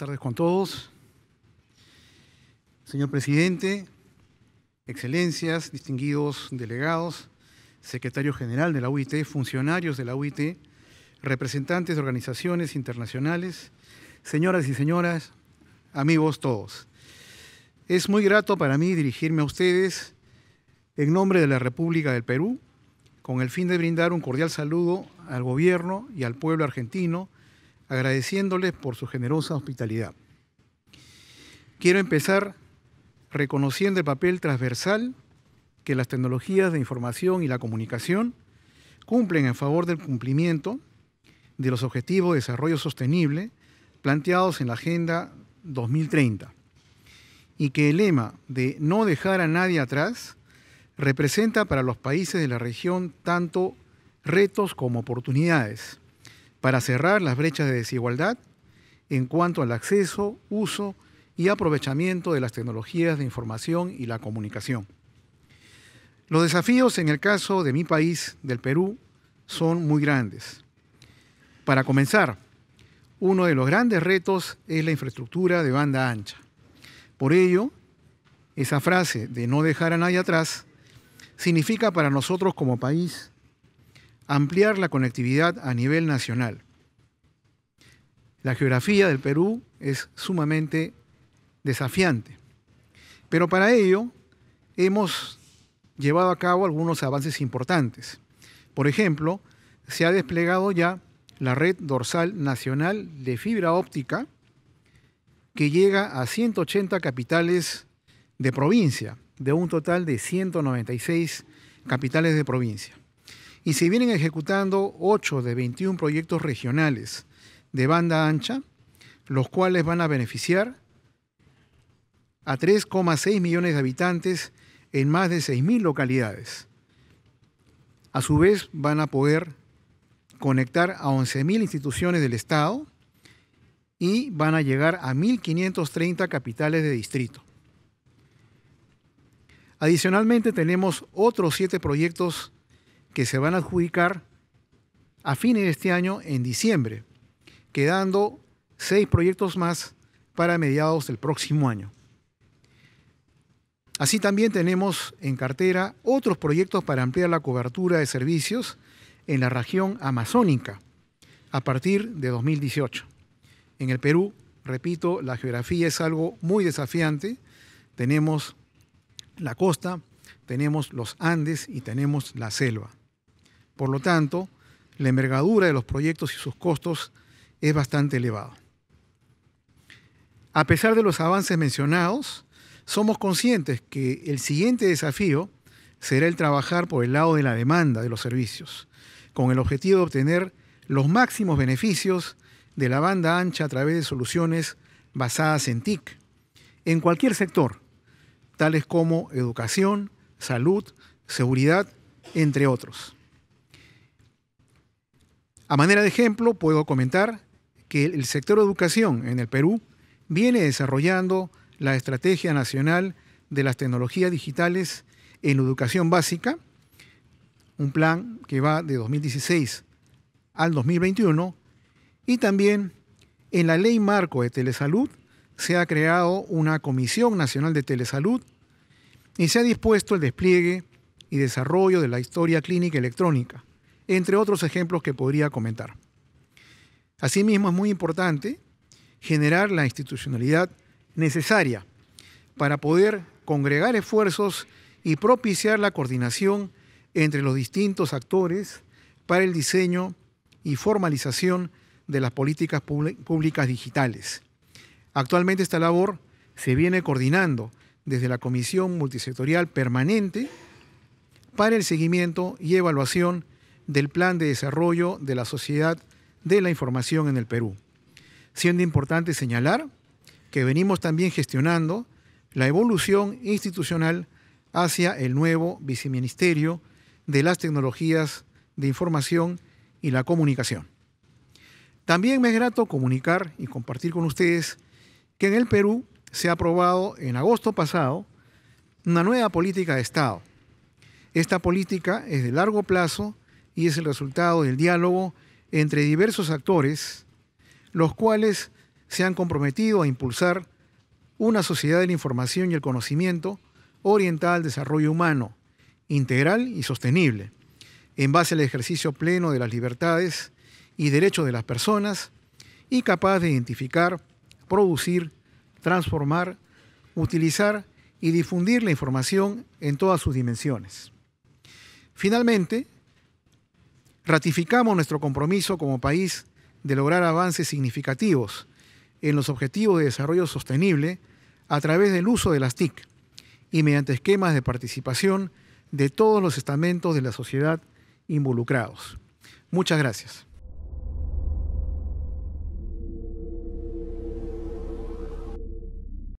tardes con todos. Señor presidente, excelencias, distinguidos delegados, secretario general de la UIT, funcionarios de la UIT, representantes de organizaciones internacionales, señoras y señoras, amigos todos. Es muy grato para mí dirigirme a ustedes en nombre de la República del Perú, con el fin de brindar un cordial saludo al gobierno y al pueblo argentino agradeciéndoles por su generosa hospitalidad. Quiero empezar reconociendo el papel transversal que las tecnologías de información y la comunicación cumplen en favor del cumplimiento de los objetivos de desarrollo sostenible planteados en la Agenda 2030 y que el lema de no dejar a nadie atrás representa para los países de la región tanto retos como oportunidades para cerrar las brechas de desigualdad en cuanto al acceso, uso y aprovechamiento de las tecnologías de información y la comunicación. Los desafíos en el caso de mi país, del Perú, son muy grandes. Para comenzar, uno de los grandes retos es la infraestructura de banda ancha. Por ello, esa frase de no dejar a nadie atrás significa para nosotros como país ampliar la conectividad a nivel nacional. La geografía del Perú es sumamente desafiante, pero para ello hemos llevado a cabo algunos avances importantes. Por ejemplo, se ha desplegado ya la red dorsal nacional de fibra óptica que llega a 180 capitales de provincia, de un total de 196 capitales de provincia y se vienen ejecutando 8 de 21 proyectos regionales de banda ancha, los cuales van a beneficiar a 3,6 millones de habitantes en más de 6.000 localidades. A su vez, van a poder conectar a 11.000 instituciones del Estado y van a llegar a 1.530 capitales de distrito. Adicionalmente, tenemos otros 7 proyectos que se van a adjudicar a fines de este año en diciembre, quedando seis proyectos más para mediados del próximo año. Así también tenemos en cartera otros proyectos para ampliar la cobertura de servicios en la región amazónica a partir de 2018. En el Perú, repito, la geografía es algo muy desafiante. Tenemos la costa, tenemos los Andes y tenemos la selva. Por lo tanto, la envergadura de los proyectos y sus costos es bastante elevado. A pesar de los avances mencionados, somos conscientes que el siguiente desafío será el trabajar por el lado de la demanda de los servicios, con el objetivo de obtener los máximos beneficios de la banda ancha a través de soluciones basadas en TIC, en cualquier sector, tales como educación, salud, seguridad, entre otros. A manera de ejemplo, puedo comentar que el sector de educación en el Perú viene desarrollando la Estrategia Nacional de las Tecnologías Digitales en Educación Básica, un plan que va de 2016 al 2021, y también en la Ley Marco de Telesalud se ha creado una Comisión Nacional de Telesalud y se ha dispuesto el despliegue y desarrollo de la historia clínica electrónica entre otros ejemplos que podría comentar. Asimismo, es muy importante generar la institucionalidad necesaria para poder congregar esfuerzos y propiciar la coordinación entre los distintos actores para el diseño y formalización de las políticas públicas digitales. Actualmente esta labor se viene coordinando desde la Comisión Multisectorial Permanente para el seguimiento y evaluación del Plan de Desarrollo de la Sociedad de la Información en el Perú, siendo importante señalar que venimos también gestionando la evolución institucional hacia el nuevo viceministerio de las tecnologías de información y la comunicación. También me es grato comunicar y compartir con ustedes que en el Perú se ha aprobado en agosto pasado una nueva política de Estado. Esta política es de largo plazo y es el resultado del diálogo entre diversos actores, los cuales se han comprometido a impulsar una sociedad de la información y el conocimiento orientada al desarrollo humano, integral y sostenible, en base al ejercicio pleno de las libertades y derechos de las personas y capaz de identificar, producir, transformar, utilizar y difundir la información en todas sus dimensiones. Finalmente, Ratificamos nuestro compromiso como país de lograr avances significativos en los objetivos de desarrollo sostenible a través del uso de las TIC y mediante esquemas de participación de todos los estamentos de la sociedad involucrados. Muchas gracias.